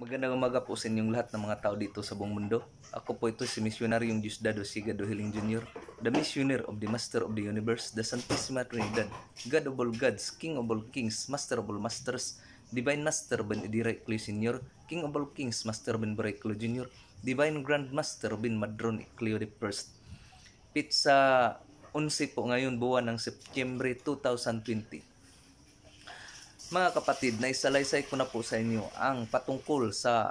Magandang umaga po sa inyong lahat ng mga tao dito sa buong mundo. Ako po ito si Missionary Misyonaryong Diosdado Siga Dohiling Jr., the Missionary of the Master of the Universe, the Santissima Trinidad, God of all Gods, King of all Kings, Master of all Masters, Divine Master Ben Edirectly Sr., King of all Kings, Master Ben Bareklo Jr., Divine Grand Master Ben Madron Iclio I. Pizza 11 po ngayon buwan ng September 2020. Mga kapatid, naisalaysay ko na po sa inyo ang patungkol sa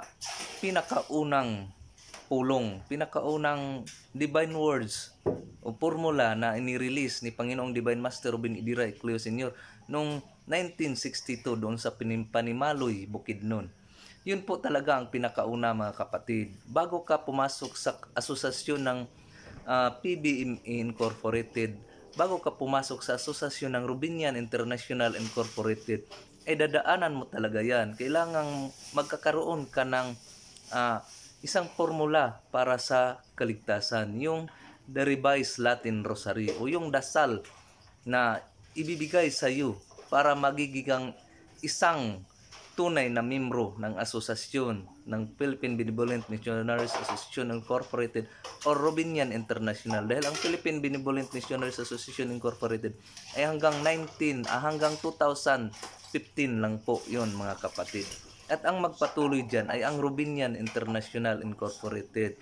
pinakaunang pulong, pinakaunang divine words o formula na inirelease ni Panginoong Divine Master Robin Idiray Cleo Sr. noong 1962 doon sa Panimaloy, noon. Yun po talaga ang pinakauna mga kapatid. Bago ka pumasok sa asosasyon ng uh, ah, PBME Incorporated, bago ka pumasok sa asosasyon ng Rubinian International Incorporated, ay eh, dadaanan mo talaga yan. Kailangan magkakaroon ka ng uh, isang formula para sa kaligtasan. Yung the revised Latin Rosary o yung dasal na ibibigay sa iyo para magiging isang tunay na membro ng asosasyon ng Philippine Benevolent Missionaries Association Incorporated or Robinian International dahil ang Philippine Benevolent Missionaries Association Incorporated ay hanggang 19 ah, hanggang 2015 lang po 'yon mga kapatid. At ang magpatuloy diyan ay ang Robinian International Incorporated.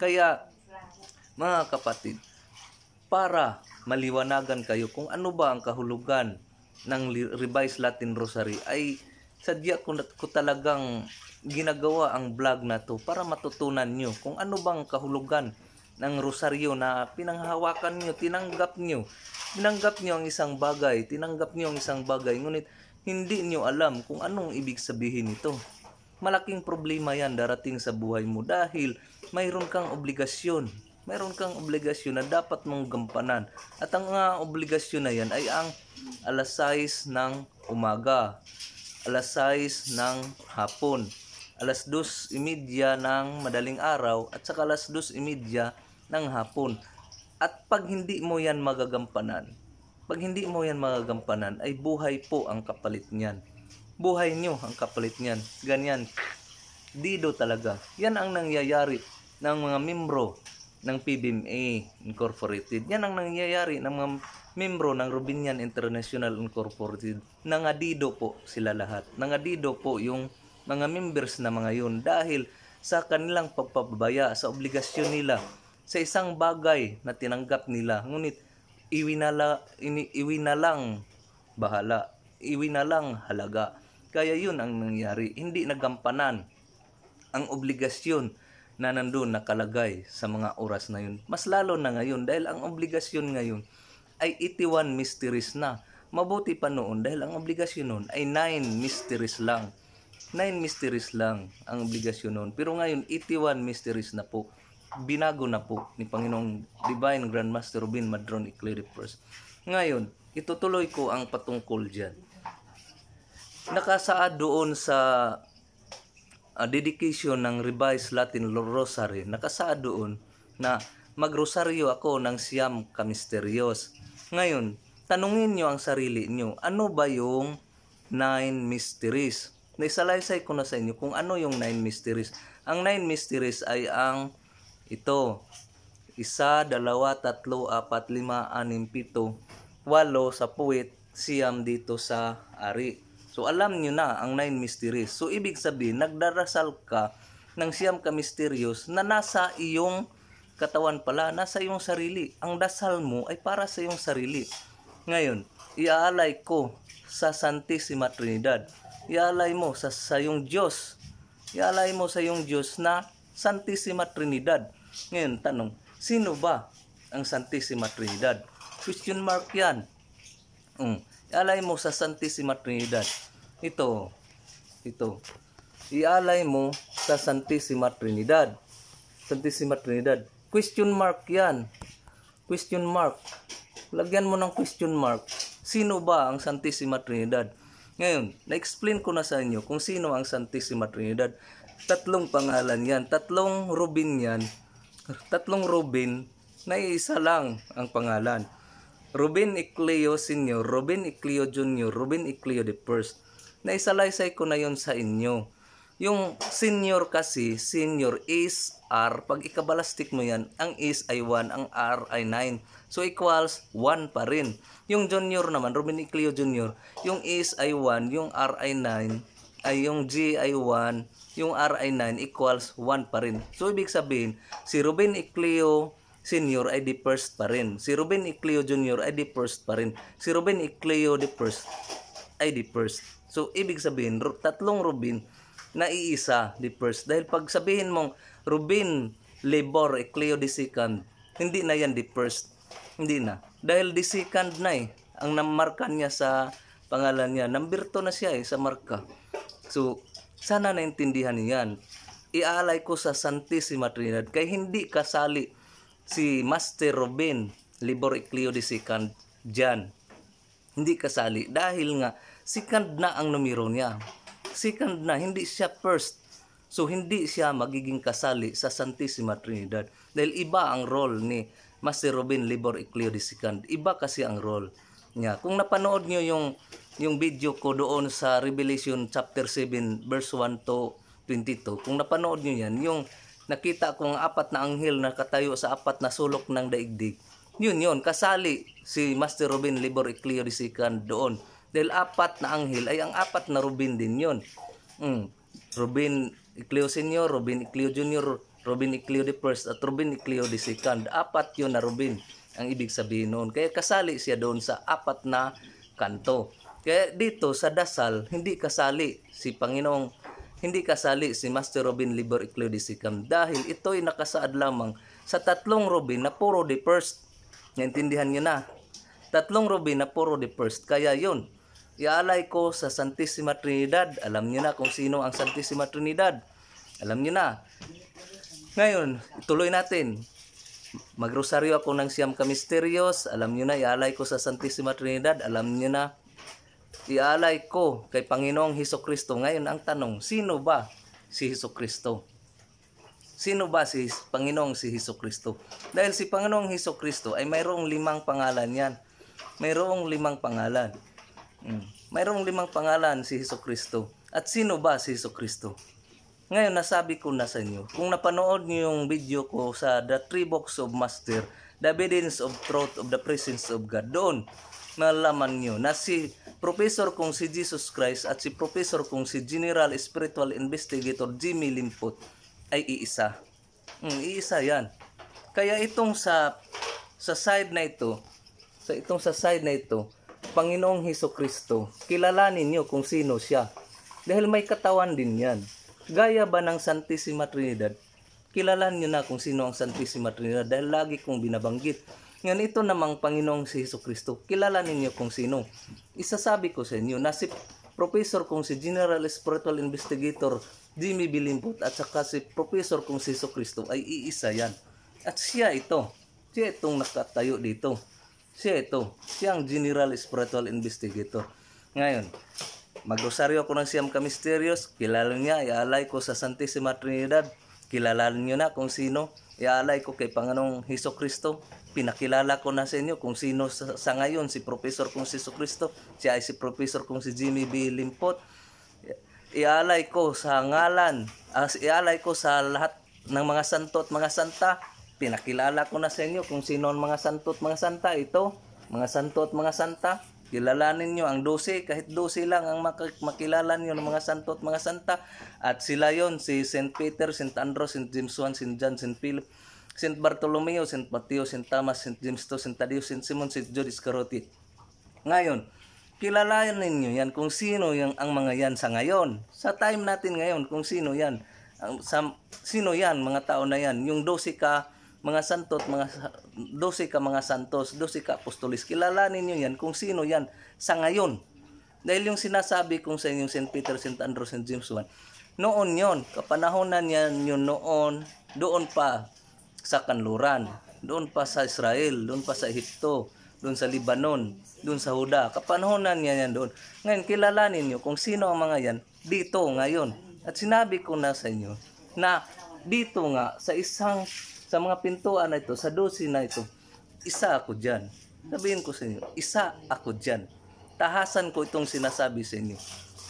Kaya mga kapatid, para maliwanagan kayo kung ano ba ang kahulugan ng Revised Latin Rosary ay sadya ko, ko talagang ginagawa ang vlog na to para matutunan nyo kung ano bang kahulugan ng rosaryo na pinanghawakan nyo, tinanggap nyo. Tinanggap nyo ang isang bagay, tinanggap nyo ang isang bagay, ngunit hindi nyo alam kung anong ibig sabihin nito. Malaking problema yan darating sa buhay mo dahil mayroon kang obligasyon. Mayroon kang obligasyon na dapat mong gampanan. At ang uh, obligasyon na yan ay ang alas 6 ng umaga alas 6 ng hapon, alas 2.30 ng madaling araw, at saka alas 2.30 ng hapon. At pag hindi mo yan magagampanan, pag hindi mo yan magagampanan, ay buhay po ang kapalit niyan. Buhay niyo ang kapalit niyan. Ganyan. Dido talaga. Yan ang nangyayari ng mga membro ng PBMA Incorporated. Yan ang nangyayari ng mga membro ng Rubinian International Incorporated. Nangadido po sila lahat. Nangadido po yung mga members na mga yun dahil sa kanilang pagpapabaya sa obligasyon nila sa isang bagay na tinanggap nila. Ngunit iwi na, la, ini, iwi na lang bahala. Iwi na lang halaga. Kaya yun ang nangyari. Hindi nagampanan ang obligasyon na nandun nakalagay sa mga oras na yun. Mas lalo na ngayon dahil ang obligasyon ngayon ay 81 mysteries na. Mabuti pa noon dahil ang obligasyon noon ay 9 mysteries lang. 9 mysteries lang ang obligasyon noon. Pero ngayon 81 mysteries na po. Binago na po ni Panginoong Divine Grandmaster Master Rubin Madron First. Ngayon, itutuloy ko ang patungkol diyan. Nakasaad doon sa uh, dedication ng Revised Latin Rosary, nakasaad doon na magrosaryo ako ng siyam kamisteryos. Ngayon, tanungin nyo ang sarili nyo, ano ba yung nine mysteries? Naisalaysay ko na sa inyo kung ano yung nine mysteries. Ang nine mysteries ay ang ito. Isa, dalawa, tatlo, apat, lima, anim, pito, walo sa puwit, siyam dito sa ari. So alam nyo na ang nine mysteries. So ibig sabihin, nagdarasal ka ng siyam ka mysterious na nasa iyong katawan pala nasa iyong sarili. Ang dasal mo ay para sa iyong sarili. Ngayon, iaalay ko sa Santissima Trinidad. Iaalay mo sa, sa iyong Diyos. Iaalay mo sa iyong Diyos na Santissima Trinidad. Ngayon, tanong, sino ba ang Santissima Trinidad? Question mark yan. Um, mm. ialay mo sa Santissima Trinidad. Ito, ito. Ialay mo sa Santissima Trinidad. Santissima Trinidad. Question mark yan. Question mark. Lagyan mo ng question mark. Sino ba ang Santissima Trinidad? Ngayon, na-explain ko na sa inyo kung sino ang Santissima Trinidad. Tatlong pangalan yan. Tatlong Robin yan. Tatlong Robin na isa lang ang pangalan. Robin Icleo Sr., Robin Icleo Jr., Robin Icleo I. Naisalaysay ko na yon sa inyo. Yung senior kasi, senior is R. Pag ikabalastik mo yan, ang is ay 1, ang R ay 9. So equals 1 pa rin. Yung junior naman, Rominiclio Junior, yung is ay 1, yung R ay 9, ay yung G ay 1, yung R ay 9 equals 1 pa rin. So ibig sabihin, si Ruben Icleo Senior ay the first pa rin. Si Ruben Icleo Junior ay the first pa rin. Si Ruben Icleo the first ay the first. So ibig sabihin, tatlong Ruben naiisa the first. Dahil pag sabihin mong Rubin, Libor, Ecleo di second, hindi na yan the first. Hindi na. Dahil di second na eh. Ang namarka niya sa pangalan niya. Number 2 na siya eh sa marka. So, sana naintindihan niyan. Iaalay ko sa Santissima Trinidad kay hindi kasali si Master Robin Libor Ecleo di second dyan. Hindi kasali dahil nga second na ang numero niya second na, hindi siya first. So hindi siya magiging kasali sa Santissima Trinidad dahil iba ang role ni Master Robin Libor Iclio II. Iba kasi ang role niya. Kung napanood niyo yung yung video ko doon sa Revelation chapter 7 verse 1 to 22. Kung napanood niyo yan, yung nakita kong apat na anghel na katayo sa apat na sulok ng daigdig. Yun yun, kasali si Master Robin Libor Iclio II doon dahil apat na anghel ay ang apat na Ruben din yon. Mm. Ruben Icleo Senior, Ruben Icleo Junior, Ruben Icleo the First at Ruben Icleo the Second. Apat yon na Ruben ang ibig sabihin noon. Kaya kasali siya doon sa apat na kanto. Kaya dito sa dasal, hindi kasali si Panginoong hindi kasali si Master Robin Libor Icleo de Sicam dahil ito'y nakasaad lamang sa tatlong Robin na puro the first. Naintindihan nyo na. Tatlong Robin na puro the first. Kaya yun, ialay ko sa Santissima Trinidad. Alam niyo na kung sino ang Santissima Trinidad. Alam niyo na. Ngayon, ituloy natin. Magrosaryo ako ng Siam kamisterios. Alam niyo na, ialay ko sa Santissima Trinidad. Alam niyo na, ialay ko kay Panginoong Heso Kristo. Ngayon, ang tanong, sino ba si Heso Kristo? Sino ba si Panginoong si Heso Kristo? Dahil si Panginoong Heso Kristo ay mayroong limang pangalan yan. Mayroong limang pangalan. Mayroong limang pangalan si Heso Kristo. At sino ba si Heso Kristo? Ngayon, nasabi ko na sa inyo, kung napanood niyo yung video ko sa The Three Books of Master, The Evidence of Truth of the Presence of God, doon, malaman niyo na si professor kung si Jesus Christ at si professor kung si General Spiritual Investigator Jimmy Limpot ay iisa. Mm, iisa yan. Kaya itong sa sa side na ito, sa itong sa side na ito, Panginoong Heso Kristo, kilalanin niyo kung sino siya. Dahil may katawan din yan. Gaya ba ng Santissima Trinidad? Kilalanin niyo na kung sino ang Santissima Trinidad dahil lagi kong binabanggit. Ngayon ito namang Panginoong si Heso Kristo, kilalanin niyo kung sino. Isasabi ko sa inyo na si Professor kung si General Spiritual Investigator Jimmy Bilimbot at saka si Professor kung si Heso Kristo ay iisa yan. At siya ito. Siya itong nakatayo dito. Siya ito. Siya ang General Spiritual Investigator. Ngayon, magrosaryo ako ng siyam kamisterios. Kilala niya, ialay ko sa Santissima Trinidad. Kilala niyo na kung sino. Ialay ko kay Panginoong Hiso Kristo. Pinakilala ko na sa inyo kung sino sa, sa ngayon si Professor kung si Hiso Kristo. Siya ay si Professor kung si Jimmy B. Limpot. Ialay ko sa ngalan. As, ialay ko sa lahat ng mga santo at mga santa pinakilala ko na sa inyo kung sino ang mga santo at mga santa. Ito, mga santo at mga santa. Kilalanin nyo ang 12, kahit 12 lang ang mak- makilala nyo ng mga santo at mga santa. At sila yon si St. Peter, St. Andrew, St. James Juan, St. John, St. Philip, St. Bartolomeo, St. Mateo, St. Thomas, St. James II, St. Thaddeus, St. Simon, St. Jude Iscariote. Ngayon, kilalanin ninyo yan kung sino yung, ang mga yan sa ngayon. Sa time natin ngayon, kung sino yan. Ang, sa, sino yan, mga tao na yan. Yung 12 ka, mga santo at mga 12 ka mga santos, 12 ka apostolis. Kilalanin niyo yan kung sino yan sa ngayon. Dahil yung sinasabi kong sa inyong St. Peter, St. Andrew, St. James 1, noon yon, kapanahonan niyan yun noon, doon pa sa kanluran, doon pa sa Israel, doon pa sa Ehipto, doon sa Lebanon, doon sa Huda. Kapanahonan niyan yan doon. Ngayon, kilalanin niyo kung sino ang mga yan dito ngayon. At sinabi ko na sa inyo na dito nga sa isang sa mga pintuan na ito, sa dosi na ito, isa ako dyan. Sabihin ko sa inyo, isa ako dyan. Tahasan ko itong sinasabi sa inyo.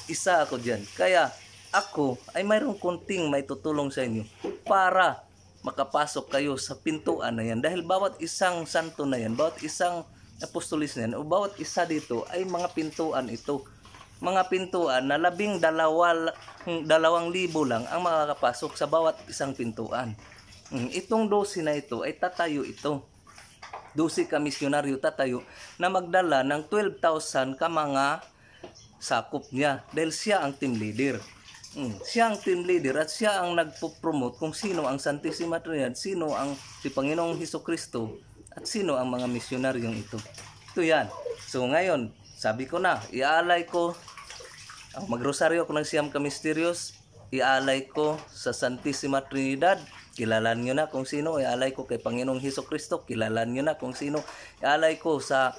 Isa ako dyan. Kaya ako ay mayroong kunting may tutulong sa inyo para makapasok kayo sa pintuan na yan. Dahil bawat isang santo na yan, bawat isang apostolis na yan, o bawat isa dito ay mga pintuan ito. Mga pintuan na labing dalawa, dalawang libo lang ang makakapasok sa bawat isang pintuan. Mm, itong 12 na ito ay tatayo ito. 12 ka misyonaryo tatayo na magdala ng 12,000 ka mga sakop niya dahil siya ang team leader. Mm, siya ang team leader at siya ang nagpo-promote kung sino ang Santissima Trinidad, sino ang si Panginoong Hesus Kristo at sino ang mga misyonaryong ito. Ito yan. So ngayon, sabi ko na, iaalay ko, ang ah, magrosaryo ako ng Siam kamisterios, iaalay ko sa Santissima Trinidad Kilalan nyo na kung sino ialay e, ko kay Panginoong Heso Kristo. Kilalan nyo na kung sino ialay e, ko sa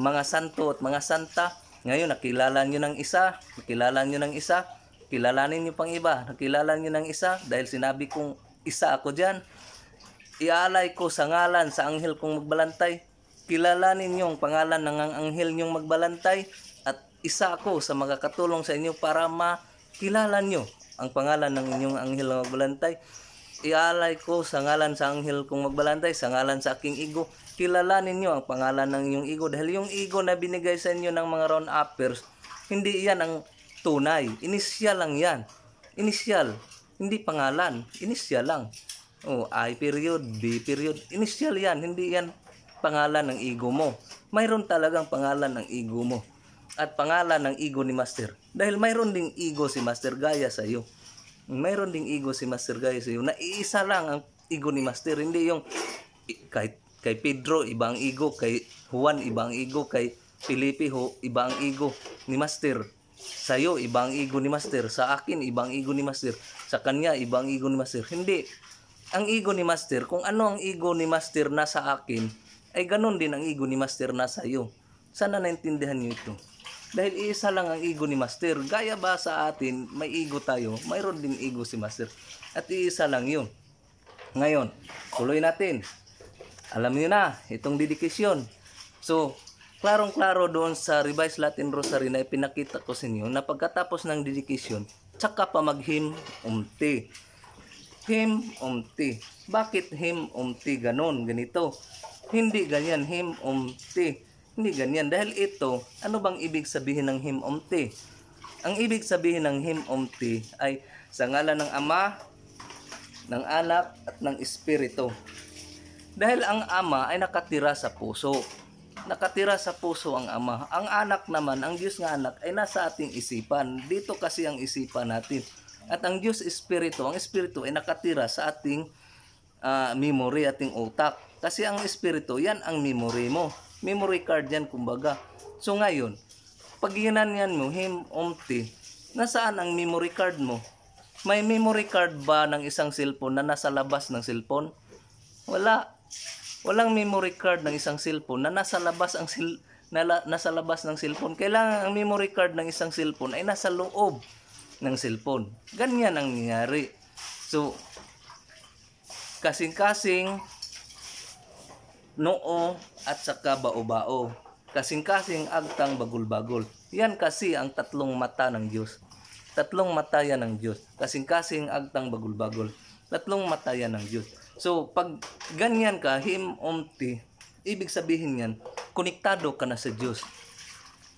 mga santo at mga santa. Ngayon, nakilala nyo ng isa, nakilala nyo ng isa, kilalanin nyo pang iba, nakilala nyo ng isa dahil sinabi kong isa ako dyan. Ialay e, ko sa ngalan sa anghel kong magbalantay. Kilalanin nyo ang pangalan ng ang anghel nyong magbalantay at isa ako sa mga katulong sa inyo para makilala nyo ang pangalan ng inyong anghel na magbalantay ialay ko sa ngalan sa anghel kong magbalantay, sa ngalan sa aking ego. Kilalanin niyo ang pangalan ng iyong ego dahil yung ego na binigay sa inyo ng mga round uppers, hindi yan ang tunay. Inisyal lang yan. Inisyal. Hindi pangalan. Inisyal lang. O, oh, I period, B period. Inisyal yan. Hindi yan pangalan ng ego mo. Mayroon talagang pangalan ng ego mo. At pangalan ng ego ni Master. Dahil mayroon ding ego si Master gaya sa iyo mayroon ding ego si Master guys. Yung naiisa lang ang ego ni Master. Hindi yung kay, kay Pedro ibang ego, kay Juan ibang ego, kay Felipe ho, ibang ego ni Master. Sa'yo, ibang ego ni Master. Sa akin, ibang ego ni Master. Sa kanya, ibang ego ni Master. Hindi. Ang ego ni Master, kung ano ang ego ni Master na sa akin, ay ganun din ang ego ni Master na sa'yo. Sana naintindihan niyo ito. Dahil isa lang ang ego ni Master. Gaya ba sa atin, may ego tayo, mayroon din ego si Master. At isa lang yun. Ngayon, tuloy natin. Alam niyo na, itong dedication. So, klarong-klaro doon sa Revised Latin Rosary na ipinakita ko sa inyo na pagkatapos ng dedication, tsaka pa mag-him umti. Him umti. Bakit him umti ganon, ganito? Hindi ganyan, him umti. Hindi ganyan. Dahil ito, ano bang ibig sabihin ng him himomti? Ang ibig sabihin ng him himomti ay sa ngalan ng Ama, ng Anak, at ng Espiritu. Dahil ang Ama ay nakatira sa puso. Nakatira sa puso ang Ama. Ang anak naman, ang Diyos nga anak, ay nasa ating isipan. Dito kasi ang isipan natin. At ang Diyos Espiritu, ang Espiritu ay nakatira sa ating uh, memory, ating utak. Kasi ang Espiritu, yan ang memory mo memory card yan kumbaga. So ngayon, pag yan mo, him, umti, nasaan ang memory card mo? May memory card ba ng isang cellphone na nasa labas ng cellphone? Wala. Walang memory card ng isang cellphone na nasa labas ang sil na la, nasa labas ng cellphone. Kailangan ang memory card ng isang cellphone ay nasa loob ng cellphone. Ganyan ang nangyari. So, kasing-kasing noo at saka bao-bao. Kasing-kasing agtang bagul bagul Yan kasi ang tatlong mata ng Diyos. Tatlong mata yan ng Diyos. Kasing-kasing agtang bagul bagul Tatlong mata yan ng Diyos. So pag ganyan ka, him omti, ibig sabihin yan, konektado ka na sa Diyos.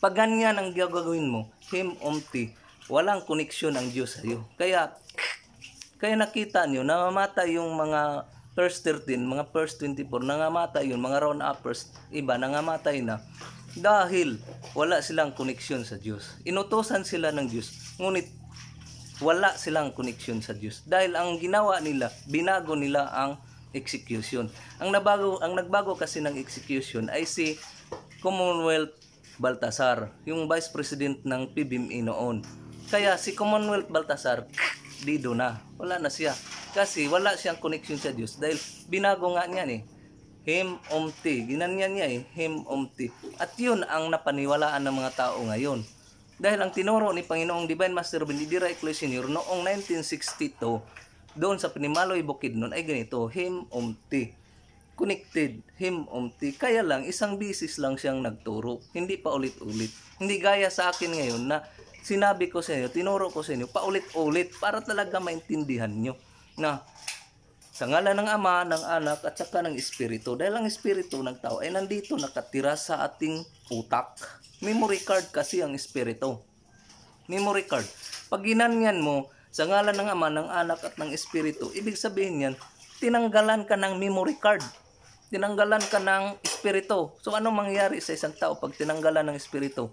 Pag ganyan ang gagawin mo, him omti, walang koneksyon ang Diyos sa iyo. Kaya kaya nakita niyo namamatay yung mga verse 13, mga verse 24, nangamatay yun, mga round-uppers, iba, nangamatay na dahil wala silang koneksyon sa Diyos. Inutosan sila ng Diyos, ngunit wala silang koneksyon sa Diyos. Dahil ang ginawa nila, binago nila ang execution. Ang nabago ang nagbago kasi ng execution ay si Commonwealth Baltasar, yung Vice President ng PBME noon. Kaya si Commonwealth Baltasar dido na. Wala na siya. Kasi wala siyang connection sa Diyos dahil binago nga niya ni eh. Him umti. Ginanyan niya eh. Him umti. At yun ang napaniwalaan ng mga tao ngayon. Dahil ang tinuro ni Panginoong Divine Master Benidira Ecloy Sr. noong 1962, doon sa Pinimaloy Bukid noon ay ganito, Him umti. Connected, Him umti. Kaya lang, isang bisis lang siyang nagturo. Hindi pa ulit-ulit. Hindi gaya sa akin ngayon na sinabi ko sa inyo, tinuro ko sa inyo, paulit-ulit para talaga maintindihan nyo na sa ngala ng Ama, ng Anak, at saka ng Espiritu. Dahil ang Espiritu ng tao ay nandito nakatira sa ating utak. Memory card kasi ang Espiritu. Memory card. Pag ginanyan mo, sa ngala ng Ama, ng Anak, at ng Espiritu, ibig sabihin yan, tinanggalan ka ng memory card. Tinanggalan ka ng Espiritu. So, ano mangyari sa isang tao pag tinanggalan ng Espiritu?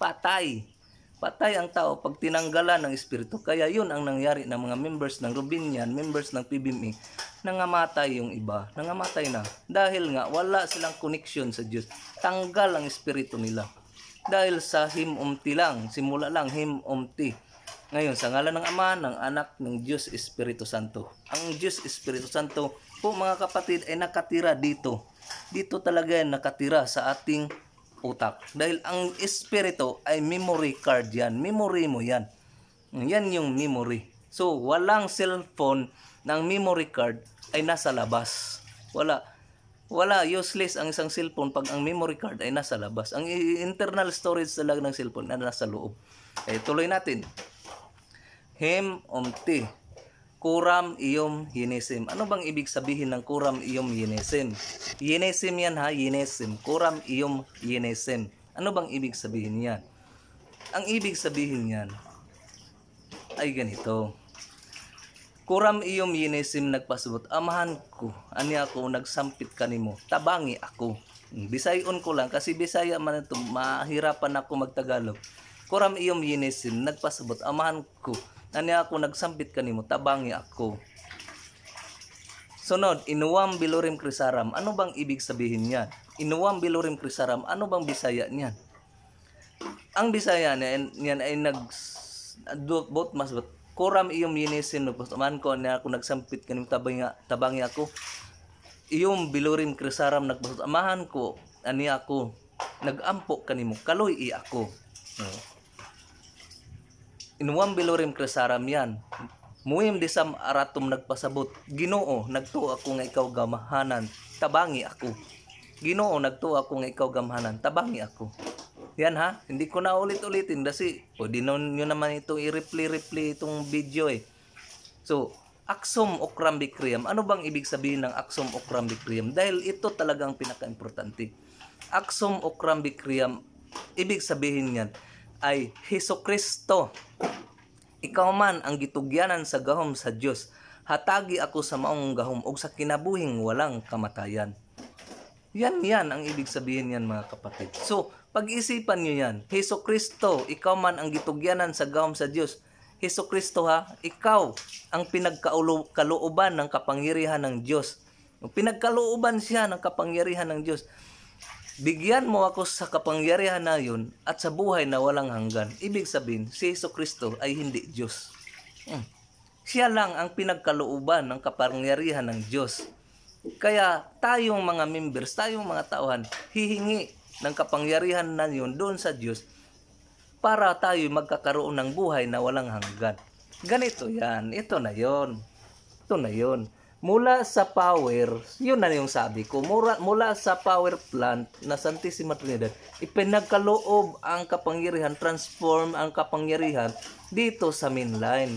Patay. Patay ang tao pag tinanggalan ng espiritu. Kaya yun ang nangyari ng mga members ng Rubinian, members ng PBME, nangamatay yung iba, nangamatay na. Dahil nga, wala silang connection sa Diyos. Tanggal ang espiritu nila. Dahil sa himumti lang, simula lang himumti. Ngayon, sa ngalan ng Ama, ng Anak, ng Diyos Espiritu Santo. Ang Diyos Espiritu Santo po mga kapatid ay nakatira dito. Dito talaga nakatira sa ating utak. Dahil ang espiritu ay memory card yan. Memory mo yan. Yan yung memory. So, walang cellphone ng memory card ay nasa labas. Wala. Wala. Useless ang isang cellphone pag ang memory card ay nasa labas. Ang internal storage talaga ng cellphone ay nasa loob. Eh, tuloy natin. Hem Him umti kuram iyom yinesim. Ano bang ibig sabihin ng kuram iyom yinesim? Yinesim yan ha, yinesim. Kuram iyom yinesim. Ano bang ibig sabihin yan? Ang ibig sabihin yan ay ganito. Kuram iyom yinesim nagpasubot. Amahan ko, ani ako, nagsampit kanimo. Tabangi ako. Bisayon ko lang kasi Bisaya man ito, mahirapan ako magtagalog. Kuram iyom yinesim nagpasubot. Amahan ko, Ani ako nagsambit kanimo tabangi ako. Sunod, inuwam bilurim krisaram. Ano bang ibig sabihin niyan? Inuwam bilurim krisaram. Ano bang bisaya niyan? Ang bisaya niyan, niyan ay nag bot mas but kuram iyong yinisin no man ko ani ako nagsampit kanim tabangi tabangi ako iyong bilurim krisaram nagbasot amahan ko ani ako nagampo kanimo kaloy i ako no. Hmm inuwam bilorim kresaram yan. Muhim disam aratom nagpasabot. Ginoo, nagtuo ako nga ikaw gamahanan. Tabangi ako. Ginoo, nagtuo ako nga ikaw gamahanan. Tabangi ako. Yan ha, hindi ko na ulit-ulitin kasi pwede na nyo naman ito i reply replay itong video eh. So, Aksum Okram Bikriam, ano bang ibig sabihin ng Aksum Okram Bikriam? Dahil ito talagang pinaka-importante. Aksum Okram Bikriam, ibig sabihin yan, ay Heso Kristo. Ikaw man ang gitugyanan sa gahom sa Dios. Hatagi ako sa maong gahom og sa kinabuhing walang kamatayan. Yan yan ang ibig sabihin yan mga kapatid. So, pag-isipan niyo yan. Heso Kristo, ikaw man ang gitugyanan sa gahom sa Dios. Heso Kristo ha, ikaw ang pinagkalooban ng kapangyarihan ng Diyos. Pinagkalooban siya ng kapangyarihan ng Diyos. Bigyan mo ako sa kapangyarihan na yun at sa buhay na walang hanggan. Ibig sabihin, si Yeso Kristo ay hindi Diyos. Hmm. Siya lang ang pinagkalooban ng kapangyarihan ng Diyos. Kaya tayong mga members, tayong mga tauhan, hihingi ng kapangyarihan na yun doon sa Diyos para tayo magkakaroon ng buhay na walang hanggan. Ganito yan. Ito na yon. Ito na yon mula sa power, yun na yung sabi ko, mula, mula sa power plant na Santissima Trinidad, ipinagkaloob ang kapangyarihan, transform ang kapangyarihan dito sa mainline.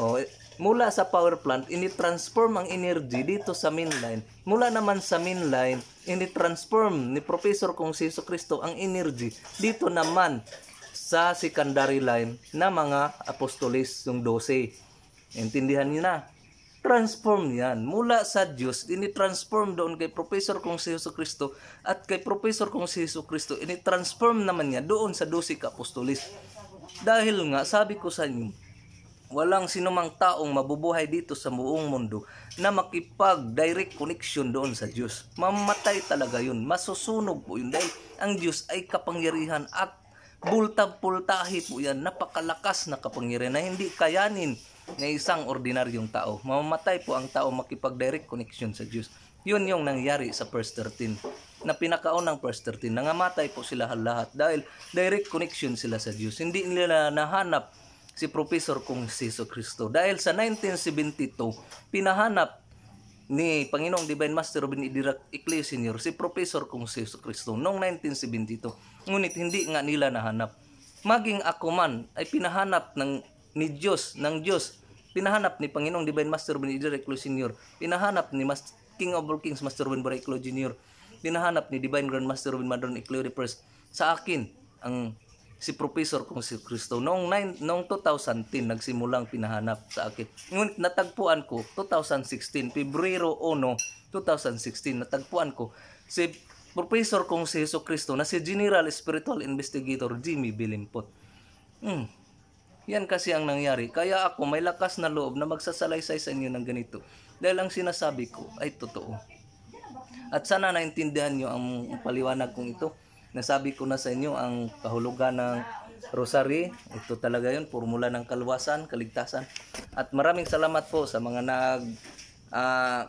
O, oh, eh, mula sa power plant, ini-transform ang energy dito sa mainline. Mula naman sa mainline, ini-transform ni Professor Kung Consiso Cristo ang energy dito naman sa secondary line na mga apostolis yung 12. Intindihan niyo na transform yan. Mula sa Diyos, ini-transform doon kay Professor kong si Yesu Kristo at kay Professor kong si Yesu Kristo, ini-transform naman niya doon sa 12 apostolis. Dahil nga, sabi ko sa inyo, walang sinumang taong mabubuhay dito sa buong mundo na makipag-direct connection doon sa Diyos. Mamatay talaga yun. Masusunog po yun. Dahil ang Diyos ay kapangyarihan at bulta-pultahi po yan. Napakalakas na kapangyarihan na hindi kayanin na isang ordinaryong tao. Mamamatay po ang tao makipag-direct connection sa Diyos. Yun yung nangyari sa verse 13. Na pinakaon ng verse 13, nangamatay po sila lahat dahil direct connection sila sa Diyos. Hindi nila nahanap si Professor kung si Jesus Kristo. Dahil sa 1972, pinahanap ni Panginoong Divine Master Robin Idirak Icleo Sr. si Professor kung si Jesus Kristo noong 1972. Ngunit hindi nga nila nahanap. Maging ako man ay pinahanap ng ni Diyos, ng Diyos. Pinahanap ni Panginoong Divine Master Benedicto Reclo Sr. Pinahanap ni Master, King of all Kings Master Ben Bariclo Junior. Pinahanap ni Divine Grand Master Ben Madron Iclo First. Sa akin, ang si Professor kung si Kristo. Noong, 9, noong 2010, nagsimulang pinahanap sa akin. Ngunit natagpuan ko, 2016, Pebrero 1, 2016, natagpuan ko si Professor kong si Kristo na si General Spiritual Investigator Jimmy Bilimpot. Hmm. Yan kasi ang nangyari. Kaya ako may lakas na loob na magsasalaysay sa inyo ng ganito. Dahil ang sinasabi ko ay totoo. At sana naintindihan nyo ang paliwanag kong ito. Nasabi ko na sa inyo ang kahulugan ng rosary. Ito talaga yun, formula ng kaluwasan, kaligtasan. At maraming salamat po sa mga nag uh,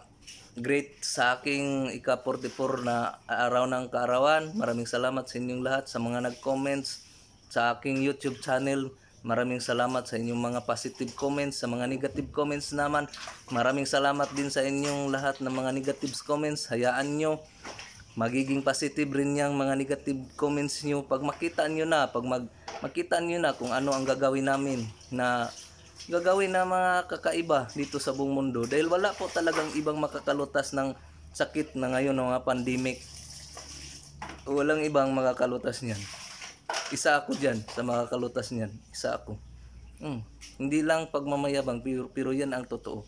great sa aking ika-44 na araw ng kaarawan. Maraming salamat sa inyong lahat sa mga nag-comments sa aking YouTube channel. Maraming salamat sa inyong mga positive comments, sa mga negative comments naman. Maraming salamat din sa inyong lahat ng mga negative comments. Hayaan nyo magiging positive rin yang mga negative comments nyo pag makita nyo na pag mag, makita nyo na kung ano ang gagawin namin na gagawin na mga kakaiba dito sa buong mundo dahil wala po talagang ibang makakalutas ng sakit na ngayon ng pandemic walang ibang makakalutas niyan isa ako dyan sa mga kalutas niyan. Isa ako. Hmm. Hindi lang pagmamayabang, pero, pero yan ang totoo.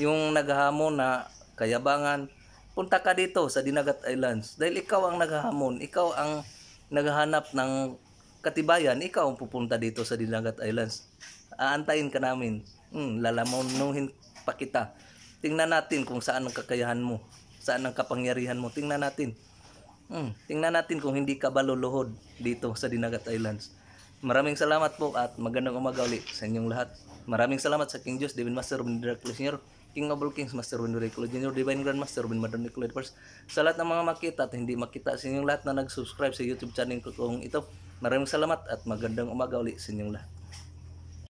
Yung naghahamon na kayabangan, punta ka dito sa Dinagat Islands. Dahil ikaw ang naghahamon, ikaw ang naghahanap ng katibayan, ikaw ang pupunta dito sa Dinagat Islands. Aantayin ka namin. Hmm, lalamunuhin pa kita. Tingnan natin kung saan ang kakayahan mo, saan ang kapangyarihan mo. Tingnan natin. Hmm. tingnan natin kung hindi ka baluluhod dito sa Dinagat Islands. Maraming salamat po at magandang umaga ulit sa inyong lahat. Maraming salamat sa King Diyos, Divine Master Robin Dracula Sr., King of all Kings, Master Robin Dracula Jr., Divine Grand Master Robin Madon Nicola First. Sa lahat ng mga makita at hindi makita sa inyong lahat na nag-subscribe sa YouTube channel ko kung ito, maraming salamat at magandang umaga ulit sa inyong lahat.